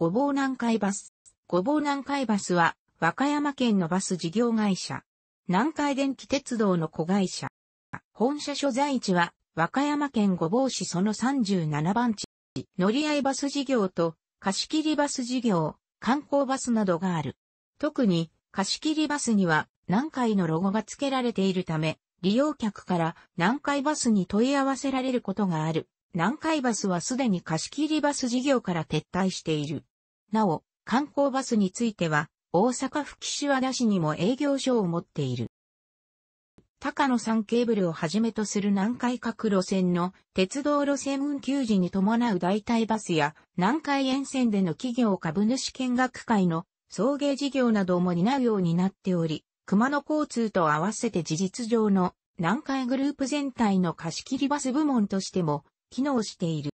ごぼう南海バス。ごぼう南海バスは、和歌山県のバス事業会社。南海電気鉄道の子会社。本社所在地は、和歌山県ごぼう市その37番地。乗り合いバス事業と、貸切バス事業、観光バスなどがある。特に、貸切バスには、南海のロゴが付けられているため、利用客から南海バスに問い合わせられることがある。南海バスはすでに貸切バス事業から撤退している。なお、観光バスについては、大阪府岸和田市にも営業所を持っている。高野山ケーブルをはじめとする南海各路線の鉄道路線運休時に伴う代替バスや南海沿線での企業株主見学会の送迎事業なども担うようになっており、熊野交通と合わせて事実上の南海グループ全体の貸し切りバス部門としても機能している。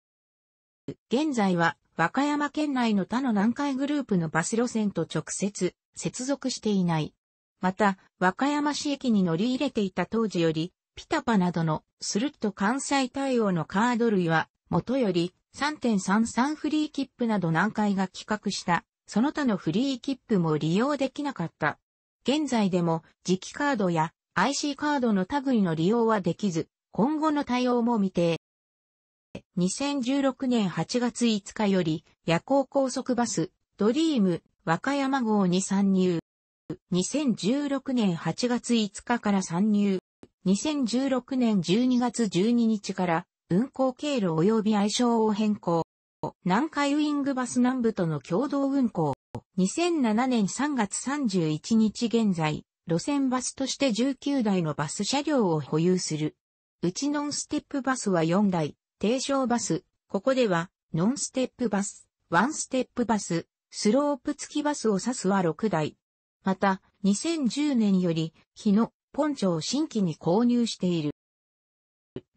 現在は和歌山県内の他の南海グループのバス路線と直接接続していない。また、和歌山市駅に乗り入れていた当時より、ピタパなどのスルッと関西対応のカード類は、元より3.33フリー切符など南海が企画した、その他のフリー切符も利用できなかった。現在でも、磁気カードや IC カードの類の利用はできず、今後の対応も未定。2016年8月5日より夜行高速バスドリーム和歌山号に参入。2016年8月5日から参入。2016年12月12日から運行経路及び愛称を変更。南海ウィングバス南部との共同運行。2007年3月31日現在、路線バスとして19台のバス車両を保有する。うちノンステップバスは4台、低床バス、ここでは、ノンステップバス、ワンステップバス、スロープ付きバスを指すは6台。また、2010年より、日野、ポンチョを新規に購入している。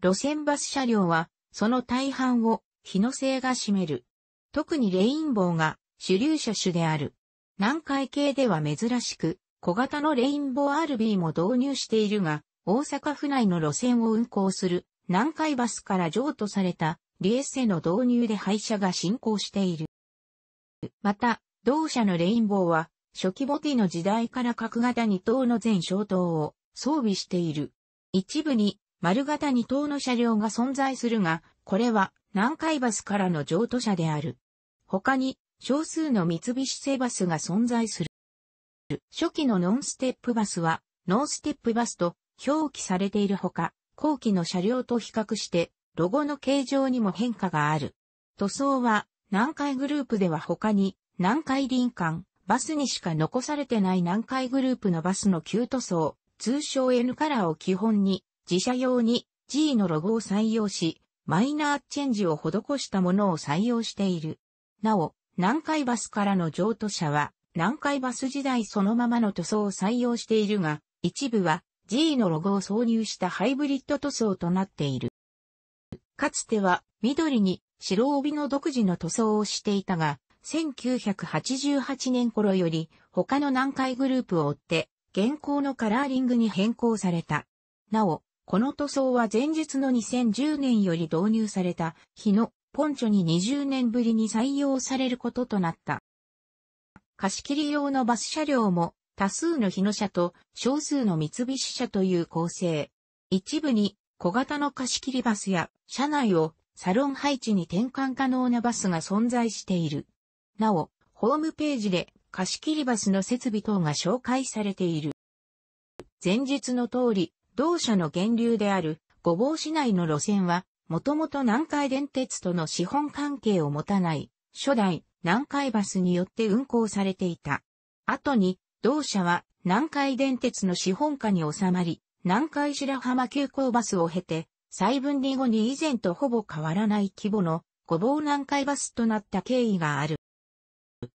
路線バス車両は、その大半を、日野製が占める。特にレインボーが、主流車種である。南海系では珍しく、小型のレインボー RB も導入しているが、大阪府内の路線を運行する南海バスから譲渡されたリエッセの導入で廃車が進行している。また、同社のレインボーは、初期ボディの時代から角型二等の全小灯を装備している。一部に丸型二等の車両が存在するが、これは南海バスからの譲渡車である。他に少数の三菱製バスが存在する。初期のノンステップバスは、ノンステップバスと表記されているほか、後期の車両と比較して、ロゴの形状にも変化がある。塗装は、南海グループでは他に、南海林間、バスにしか残されてない南海グループのバスの旧塗装、通称 N カラーを基本に、自社用に G のロゴを採用し、マイナーチェンジを施したものを採用している。なお、南海バスからの譲渡車は、南海バス時代そのままの塗装を採用しているが、一部は G のロゴを挿入したハイブリッド塗装となっている。かつては緑に白帯の独自の塗装をしていたが、1988年頃より他の南海グループを追って現行のカラーリングに変更された。なお、この塗装は前日の2010年より導入された日のポンチョに20年ぶりに採用されることとなった。貸し切り用のバス車両も多数の日野車と少数の三菱車という構成。一部に小型の貸し切りバスや車内をサロン配置に転換可能なバスが存在している。なお、ホームページで貸し切りバスの設備等が紹介されている。前述の通り、同社の源流である五房市内の路線は、もともと南海電鉄との資本関係を持たない、初代南海バスによって運行されていた。後に同社は南海電鉄の資本下に収まり、南海白浜急行バスを経て、再分離後に以前とほぼ変わらない規模のごぼう南海バスとなった経緯がある。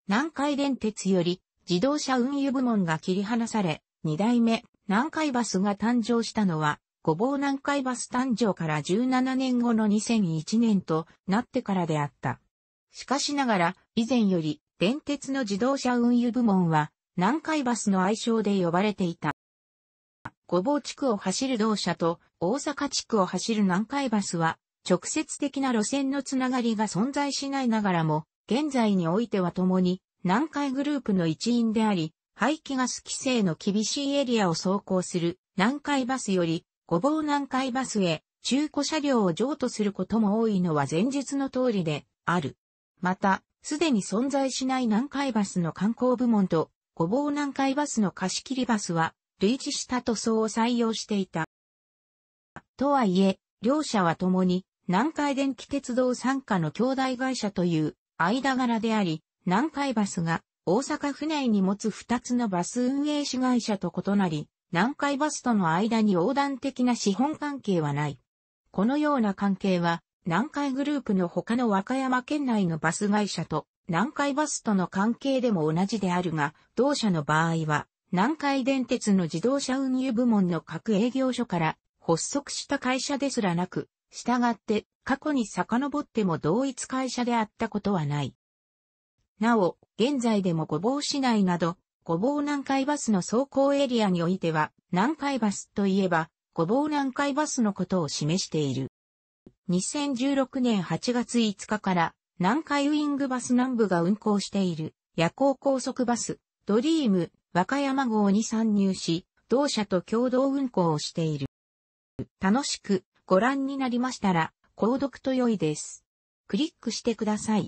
南海電鉄より自動車運輸部門が切り離され、二代目南海バスが誕生したのは、ごぼう南海バス誕生から17年後の2001年となってからであった。しかしながら、以前より電鉄の自動車運輸部門は南海バスの愛称で呼ばれていた。ごぼう地区を走る同社と大阪地区を走る南海バスは直接的な路線のつながりが存在しないながらも現在においては共に南海グループの一員であり排気ガス規制の厳しいエリアを走行する南海バスよりごぼう南海バスへ中古車両を譲渡することも多いのは前述の通りである。また、すでに存在しない南海バスの観光部門とごぼう南海バスの貸し切りバスは、類似した塗装を採用していた。とはいえ、両社は共に、南海電気鉄道傘下の兄弟会社という間柄であり、南海バスが大阪府内に持つ2つのバス運営子会社と異なり、南海バスとの間に横断的な資本関係はない。このような関係は、南海グループの他の和歌山県内のバス会社と南海バスとの関係でも同じであるが、同社の場合は、南海電鉄の自動車運輸部門の各営業所から発足した会社ですらなく、従って過去に遡っても同一会社であったことはない。なお、現在でもごぼう市内など、ごぼう南海バスの走行エリアにおいては、南海バスといえば、ごぼう南海バスのことを示している。2016年8月5日から南海ウィングバス南部が運行している夜行高速バス、ドリーム、和歌山号に参入し、同社と共同運行をしている。楽しくご覧になりましたら、購読と良いです。クリックしてください。